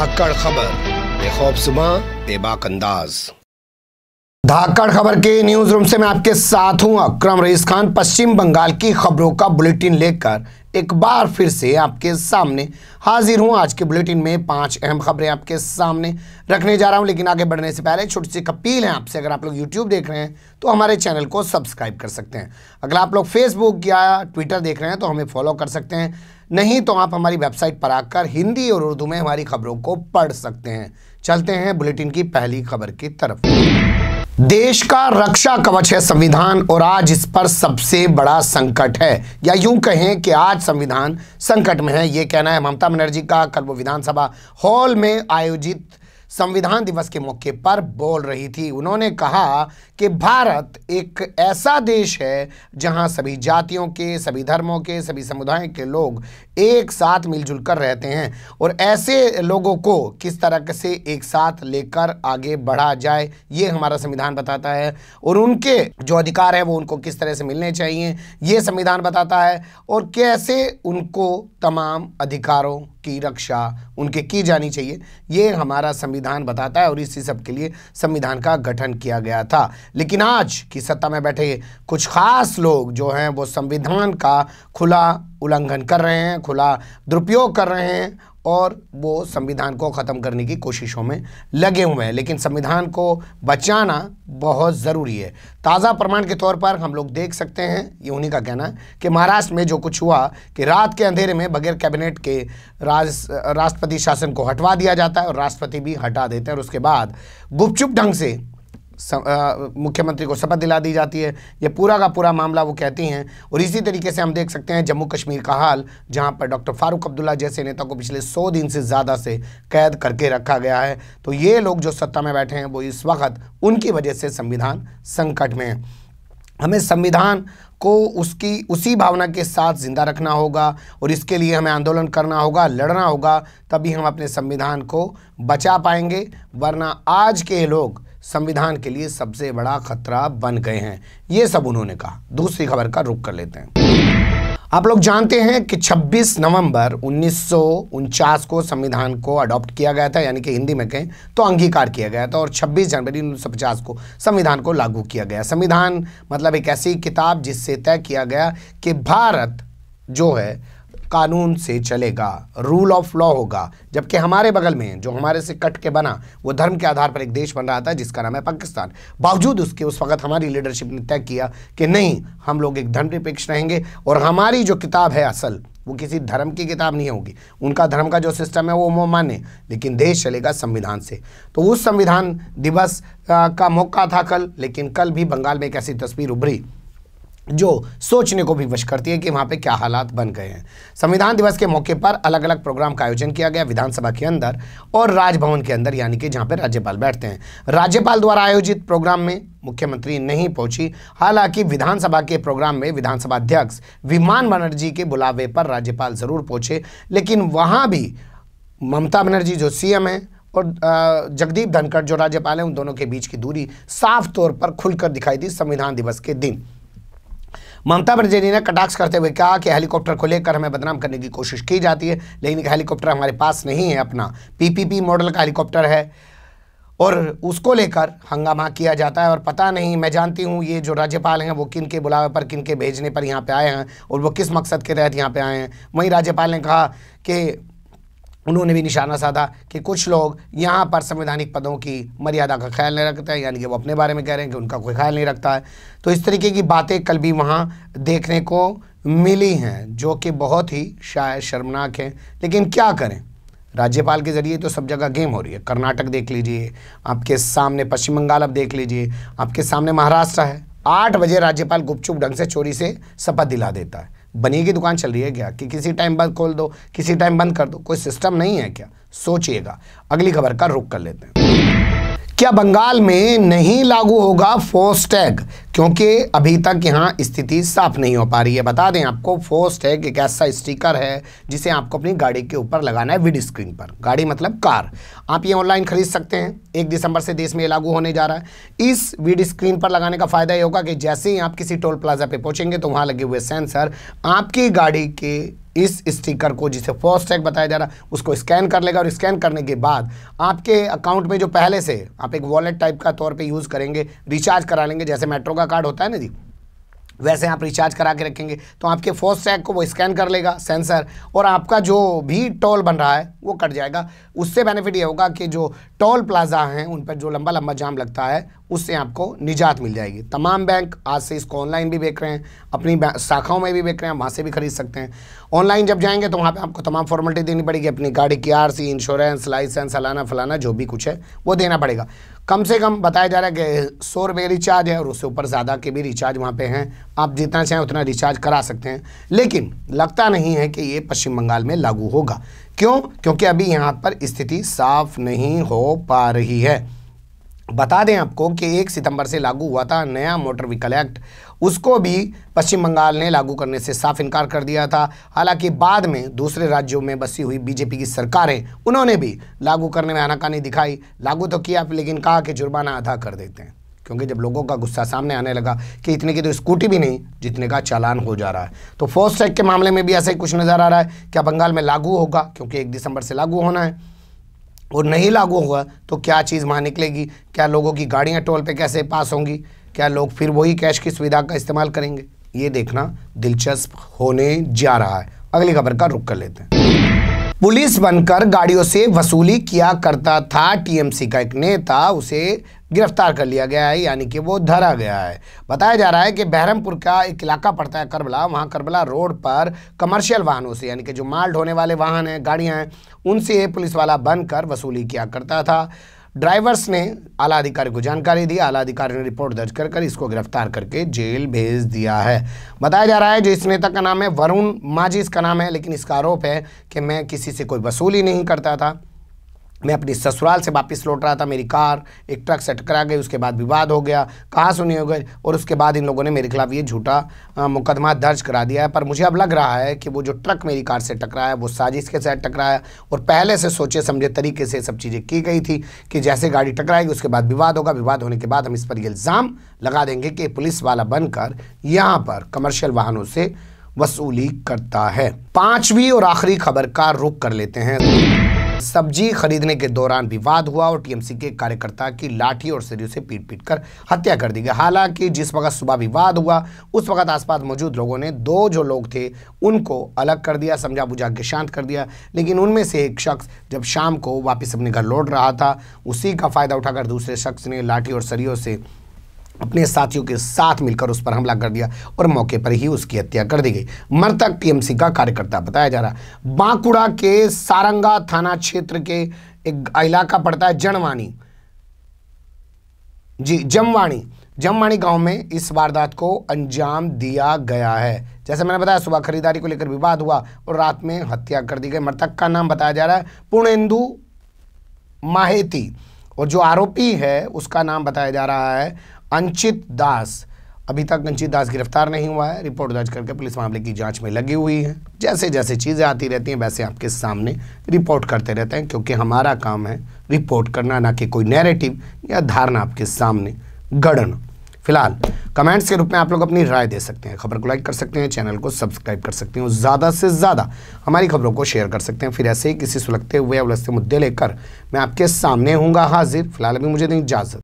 धाकड़ खबर बेखौफ सुबह बेबाक अंदाज़ धाकड़ खबर के न्यूज रूम से मैं आपके साथ हूं अक्रम रईस खान पश्चिम बंगाल की खबरों का बुलेटिन लेकर एक बार फिर से आपके सामने हाजिर हूं आज के बुलेटिन में पांच अहम खबरें आपके सामने रखने जा रहा हूं लेकिन आगे बढ़ने से पहले छोटी सी अपील है आपसे अगर आप लोग यूट्यूब देख रहे हैं तो हमारे चैनल को सब्सक्राइब कर सकते हैं अगर आप लोग फेसबुक या ट्विटर देख रहे हैं तो हमें फॉलो कर सकते हैं नहीं तो आप हमारी वेबसाइट पर आकर हिंदी और उर्दू में हमारी खबरों को पढ़ सकते हैं चलते हैं बुलेटिन की पहली खबर की तरफ देश का रक्षा कवच है संविधान और आज इस पर सबसे बड़ा संकट है या यूं कहें कि आज संविधान संकट में है ये कहना है ममता बनर्जी का कल वो विधानसभा हॉल में आयोजित संविधान दिवस के मौके पर बोल रही थी उन्होंने कहा कि भारत एक ऐसा देश है जहां सभी जातियों के सभी धर्मों के सभी समुदायों के लोग एक साथ मिलजुल कर रहते हैं और ऐसे लोगों को किस तरह से एक साथ लेकर आगे बढ़ा जाए ये हमारा संविधान बताता है और उनके जो अधिकार है वो उनको किस तरह से मिलने चाहिए ये संविधान बताता है और कैसे उनको तमाम अधिकारों की रक्षा उनके की जानी चाहिए ये हमारा संविधान बताता है और इसी सब के लिए संविधान का गठन किया गया था लेकिन आज की सत्ता में बैठे कुछ खास लोग जो हैं वो संविधान का खुला उल्लंघन कर रहे हैं खुला दुरुपयोग कर रहे हैं और वो संविधान को ख़त्म करने की कोशिशों में लगे हुए हैं लेकिन संविधान को बचाना बहुत ज़रूरी है ताज़ा प्रमाण के तौर पर हम लोग देख सकते हैं ये उन्हीं का कहना है कि महाराष्ट्र में जो कुछ हुआ कि रात के अंधेरे में बगैर कैबिनेट के राज राष्ट्रपति शासन को हटवा दिया जाता है और राष्ट्रपति भी हटा देते हैं और उसके बाद गुपचुप ढंग से मुख्यमंत्री को शपथ दिला दी जाती है ये पूरा का पूरा मामला वो कहती हैं और इसी तरीके से हम देख सकते हैं जम्मू कश्मीर का हाल जहाँ पर डॉक्टर फारूक अब्दुल्ला जैसे नेता को पिछले सौ दिन से ज़्यादा से कैद करके रखा गया है तो ये लोग जो सत्ता में बैठे हैं वो इस वक्त उनकी वजह से संविधान संकट में है हमें संविधान को उसकी उसी भावना के साथ ज़िंदा रखना होगा और इसके लिए हमें आंदोलन करना होगा लड़ना होगा तभी हम अपने संविधान को बचा पाएंगे वरना आज के लोग संविधान के लिए सबसे बड़ा खतरा बन गए हैं ये सब उन्होंने कहा दूसरी खबर का रुख कर लेते हैं आप लोग जानते हैं कि 26 नवंबर उन्नीस को संविधान को अडॉप्ट किया गया था यानी कि हिंदी में कहें तो अंगीकार किया गया था और 26 जनवरी उन्नीस को संविधान को लागू किया गया संविधान मतलब एक ऐसी किताब जिससे तय किया गया कि भारत जो है कानून से चलेगा रूल ऑफ लॉ होगा जबकि हमारे बगल में जो हमारे से कट के बना वो धर्म के आधार पर एक देश बन रहा था जिसका नाम है पाकिस्तान बावजूद उसके उस वक्त हमारी लीडरशिप ने तय किया कि नहीं हम लोग एक धर्मनिरपेक्ष रहेंगे और हमारी जो किताब है असल वो किसी धर्म की किताब नहीं होगी उनका धर्म का जो सिस्टम है वो माने लेकिन देश चलेगा संविधान से तो उस संविधान दिवस का मौका था कल लेकिन कल भी बंगाल में एक ऐसी तस्वीर उभरी जो सोचने को भी वश करती है कि वहाँ पे क्या हालात बन गए हैं संविधान दिवस के मौके पर अलग अलग प्रोग्राम का आयोजन किया गया विधानसभा के अंदर और राजभवन के अंदर यानी कि जहाँ पे राज्यपाल बैठते हैं राज्यपाल द्वारा आयोजित प्रोग्राम में मुख्यमंत्री नहीं पहुंची हालांकि विधानसभा के प्रोग्राम में विधानसभा अध्यक्ष विमान बनर्जी के बुलावे पर राज्यपाल ज़रूर पहुँचे लेकिन वहाँ भी ममता बनर्जी जो सी हैं और जगदीप धनखड़ जो राज्यपाल हैं उन दोनों के बीच की दूरी साफ तौर पर खुलकर दिखाई दी संविधान दिवस के दिन ममता बनर्जी ने कटाक्ष करते हुए कहा कि हेलीकॉप्टर को लेकर हमें बदनाम करने की कोशिश की जाती है लेकिन हेलीकॉप्टर हमारे पास नहीं है अपना पीपीपी मॉडल का हेलीकॉप्टर है और उसको लेकर हंगामा किया जाता है और पता नहीं मैं जानती हूँ ये जो राज्यपाल हैं वो किन के बुलावे पर किन के भेजने पर यहाँ पे आए हैं और वो किस मकसद के तहत यहाँ पे आए हैं वहीं राज्यपाल ने कहा कि उन्होंने भी निशाना साधा कि कुछ लोग यहाँ पर संवैधानिक पदों की मर्यादा का ख्याल नहीं रखते हैं यानी कि वो अपने बारे में कह रहे हैं कि उनका कोई ख्याल नहीं रखता है तो इस तरीके की बातें कल भी वहाँ देखने को मिली हैं जो कि बहुत ही शायद शर्मनाक हैं लेकिन क्या करें राज्यपाल के ज़रिए तो सब जगह गेम हो रही है कर्नाटक देख लीजिए आपके सामने पश्चिम बंगाल अब देख लीजिए आपके सामने महाराष्ट्र है आठ बजे राज्यपाल गुपचुप ढंग से चोरी से शपथ दिला देता है बनी की दुकान चल रही है क्या कि किसी टाइम बंद खोल दो किसी टाइम बंद कर दो कोई सिस्टम नहीं है क्या सोचिएगा अगली खबर का रुख कर लेते हैं क्या बंगाल में नहीं लागू होगा फोस्टैग क्योंकि अभी तक यहाँ स्थिति साफ नहीं हो पा रही है बता दें आपको फोस्टैग एक ऐसा स्टिकर है जिसे आपको अपनी गाड़ी के ऊपर लगाना है विड स्क्रीन पर गाड़ी मतलब कार आप ये ऑनलाइन खरीद सकते हैं एक दिसंबर से देश में लागू होने जा रहा है इस विड स्क्रीन पर लगाने का फ़ायदा ये होगा कि जैसे ही आप किसी टोल प्लाजा पर पहुँचेंगे तो वहाँ लगे हुए सेंसर आपकी गाड़ी के इस स्टिकर को जिसे फॉस्ट टैग बताया जा रहा है उसको स्कैन कर लेगा और स्कैन करने के बाद आपके अकाउंट में जो पहले से आप एक वॉलेट टाइप का तौर पे यूज़ करेंगे रिचार्ज करा लेंगे जैसे मेट्रो का कार्ड होता है ना जी वैसे आप रिचार्ज करा के रखेंगे तो आपके फोस्ट टैग को वो स्कैन कर लेगा सेंसर और आपका जो भी टोल बन रहा है वो कट जाएगा उससे बेनिफिट ये होगा कि जो टोल प्लाजा हैं उन पर जो लंबा लंबा जाम लगता है उससे आपको निजात मिल जाएगी तमाम बैंक आज से इसको ऑनलाइन भी बेच रहे हैं अपनी शाखाओं में भी बेच रहे हैं वहाँ से भी खरीद सकते हैं ऑनलाइन जब जाएंगे तो वहाँ पर आपको तमाम फॉर्मेलिटी देनी पड़ेगी अपनी गाड़ी की आर इंश्योरेंस लाइसेंस फलाना फलाना जो भी कुछ है वो देना पड़ेगा कम से कम बताया जा रहा है कि सौ रुपये रिचार्ज है और उससे ऊपर ज़्यादा के भी रिचार्ज वहाँ पे हैं आप जितना चाहें उतना रिचार्ज करा सकते हैं लेकिन लगता नहीं है कि ये पश्चिम बंगाल में लागू होगा क्यों क्योंकि अभी यहाँ पर स्थिति साफ नहीं हो पा रही है बता दें आपको कि एक सितंबर से लागू हुआ था नया मोटर व्हीकल एक्ट उसको भी पश्चिम बंगाल ने लागू करने से साफ इनकार कर दिया था हालांकि बाद में दूसरे राज्यों में बसी हुई बीजेपी की सरकारें उन्होंने भी लागू करने में आनाकानी दिखाई लागू तो किया लेकिन कहा कि जुर्माना आधा कर देते हैं क्योंकि जब लोगों का गुस्सा सामने आने लगा कि इतने की तो स्कूटी भी नहीं जितने का चालान हो जा रहा है तो फोर्स टैग के मामले में भी ऐसा ही कुछ नज़र आ रहा है क्या बंगाल में लागू होगा क्योंकि एक दिसंबर से लागू होना है और नहीं लागू हुआ तो क्या चीज़ वहाँ निकलेगी क्या लोगों की गाड़ियाँ टोल पे कैसे पास होंगी क्या लोग फिर वही कैश की सुविधा का इस्तेमाल करेंगे ये देखना दिलचस्प होने जा रहा है अगली खबर का रुख कर लेते हैं पुलिस बनकर गाड़ियों से वसूली किया करता था टीएमसी का एक नेता उसे गिरफ्तार कर लिया गया है यानी कि वो धरा गया है बताया जा रहा है कि बहरमपुर का एक इलाका पड़ता है करबला वहाँ करबला रोड पर कमर्शियल वाहनों से यानी कि जो माल ढोने वाले वाहन हैं गाड़ियाँ हैं उनसे पुलिस वाला बनकर वसूली किया करता था ड्राइवर्स ने आला अधिकारी को जानकारी दी आला अधिकारी ने रिपोर्ट दर्ज कर कर इसको गिरफ्तार करके जेल भेज दिया है बताया जा रहा है जो इस नेता का नाम है वरुण माझी इसका नाम है लेकिन इसका आरोप है कि मैं किसी से कोई वसूली नहीं करता था मैं अपनी ससुराल से वापस लौट रहा था मेरी कार एक ट्रक से टकरा गई उसके बाद विवाद हो गया कहाँ सुनी हो गई और उसके बाद इन लोगों ने मेरे खिलाफ़ ये झूठा मुकदमा दर्ज करा दिया है पर मुझे अब लग रहा है कि वो जो ट्रक मेरी कार से टकराया है वो साजिश के साथ टकराया और पहले से सोचे समझे तरीके से सब चीज़ें की गई थी कि जैसे गाड़ी टकराएगी उसके बाद विवाद होगा विवाद होने के बाद हम इस पर इल्ज़ाम लगा देंगे कि पुलिस वाला बनकर यहाँ पर कमर्शियल वाहनों से वसूली करता है पाँचवीं और आखिरी खबर का रुख कर लेते हैं सब्जी खरीदने के दौरान विवाद हुआ और टीएमसी के कार्यकर्ता की लाठी और सरियों से पीट पीट कर हत्या कर दी गई हालांकि जिस वक्त सुबह विवाद हुआ उस वक्त आसपास मौजूद लोगों ने दो जो लोग थे उनको अलग कर दिया समझा बुझा के शांत कर दिया लेकिन उनमें से एक शख्स जब शाम को वापस अपने घर लौट रहा था उसी का फ़ायदा उठाकर दूसरे शख्स ने लाठी और सरियों से अपने साथियों के साथ मिलकर उस पर हमला कर दिया और मौके पर ही उसकी हत्या कर दी गई मृतक टीएमसी का कार्यकर्ता बताया जा रहा बांकुड़ा के सारंगा थाना क्षेत्र के एक इलाका पड़ता है जनवाणी जी जमवाणी जमवाणी गांव में इस वारदात को अंजाम दिया गया है जैसे मैंने बताया सुबह खरीदारी को लेकर विवाद हुआ और रात में हत्या कर दी गई मृतक का नाम बताया जा रहा है पूर्णेंदु माहेती और जो आरोपी है उसका नाम बताया जा रहा है अंचित दास अभी तक अंचित दास गिरफ्तार नहीं हुआ है रिपोर्ट दर्ज करके पुलिस मामले की जांच में लगी हुई है जैसे जैसे चीज़ें आती रहती हैं वैसे आपके सामने रिपोर्ट करते रहते हैं क्योंकि हमारा काम है रिपोर्ट करना ना कि कोई नैरेटिव या धारणा आपके सामने गढ़ना फिलहाल कमेंट्स के रूप में आप लोग अपनी राय दे सकते हैं खबर को लाइक कर सकते हैं चैनल को सब्सक्राइब कर सकते हैं ज़्यादा से ज़्यादा हमारी खबरों को शेयर कर सकते हैं फिर ऐसे ही किसी सुलगते हुए या मुद्दे लेकर मैं आपके सामने हूँगा हाजिर फिलहाल अभी मुझे दें इजाज़त